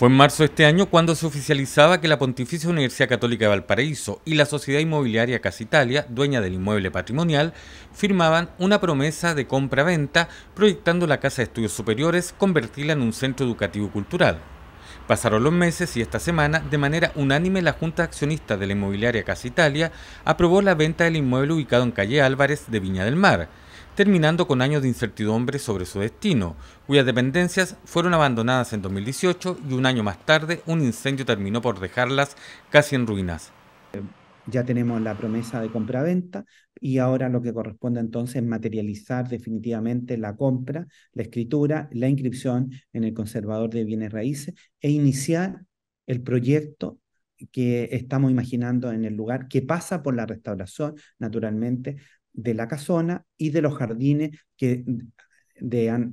Fue en marzo de este año cuando se oficializaba que la Pontificia Universidad Católica de Valparaíso y la Sociedad Inmobiliaria Italia, dueña del inmueble patrimonial, firmaban una promesa de compra-venta proyectando la Casa de Estudios Superiores convertirla en un centro educativo cultural. Pasaron los meses y esta semana, de manera unánime, la Junta accionista de la Inmobiliaria Italia aprobó la venta del inmueble ubicado en calle Álvarez de Viña del Mar terminando con años de incertidumbre sobre su destino, cuyas dependencias fueron abandonadas en 2018 y un año más tarde un incendio terminó por dejarlas casi en ruinas. Eh, ya tenemos la promesa de compra-venta y ahora lo que corresponde entonces es materializar definitivamente la compra, la escritura, la inscripción en el conservador de bienes raíces e iniciar el proyecto que estamos imaginando en el lugar, que pasa por la restauración, naturalmente, de la casona y de los jardines que, eh,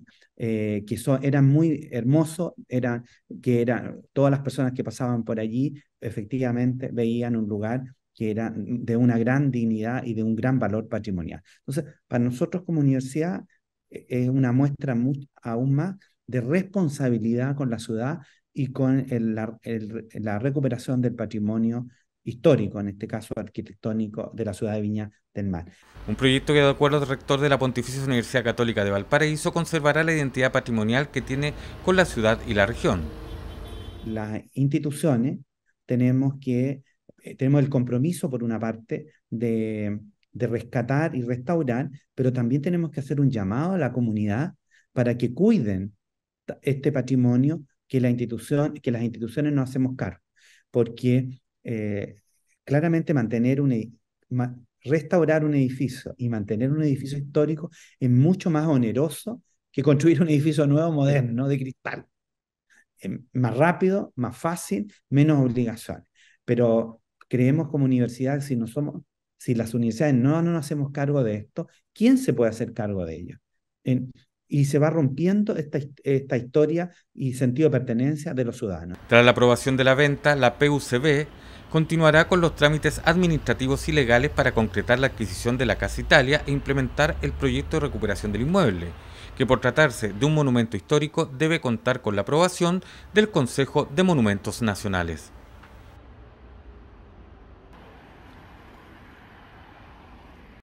eran muy hermosos, eran, que eran, todas las personas que pasaban por allí efectivamente veían un lugar que era de una gran dignidad y de un gran valor patrimonial. Entonces, para nosotros como universidad eh, es una muestra aún más de responsabilidad con la ciudad y con la recuperación del patrimonio histórico, en este caso arquitectónico, de la ciudad de Viña del Mar. Un proyecto que, de acuerdo al rector de la Pontificia Universidad Católica de Valparaíso, conservará la identidad patrimonial que tiene con la ciudad y la región. Las instituciones tenemos que eh, tenemos el compromiso, por una parte, de, de rescatar y restaurar, pero también tenemos que hacer un llamado a la comunidad para que cuiden este patrimonio que, la institución, que las instituciones no hacemos cargo, porque eh, claramente mantener un, restaurar un edificio y mantener un edificio histórico es mucho más oneroso que construir un edificio nuevo, moderno, de cristal. Em, más rápido, más fácil, menos obligaciones. Pero creemos como universidad, si, no somos, si las universidades no, no nos hacemos cargo de esto, ¿quién se puede hacer cargo de ello? y se va rompiendo esta, esta historia y sentido de pertenencia de los ciudadanos. Tras la aprobación de la venta, la PUCB continuará con los trámites administrativos y legales para concretar la adquisición de la Casa Italia e implementar el proyecto de recuperación del inmueble, que por tratarse de un monumento histórico debe contar con la aprobación del Consejo de Monumentos Nacionales.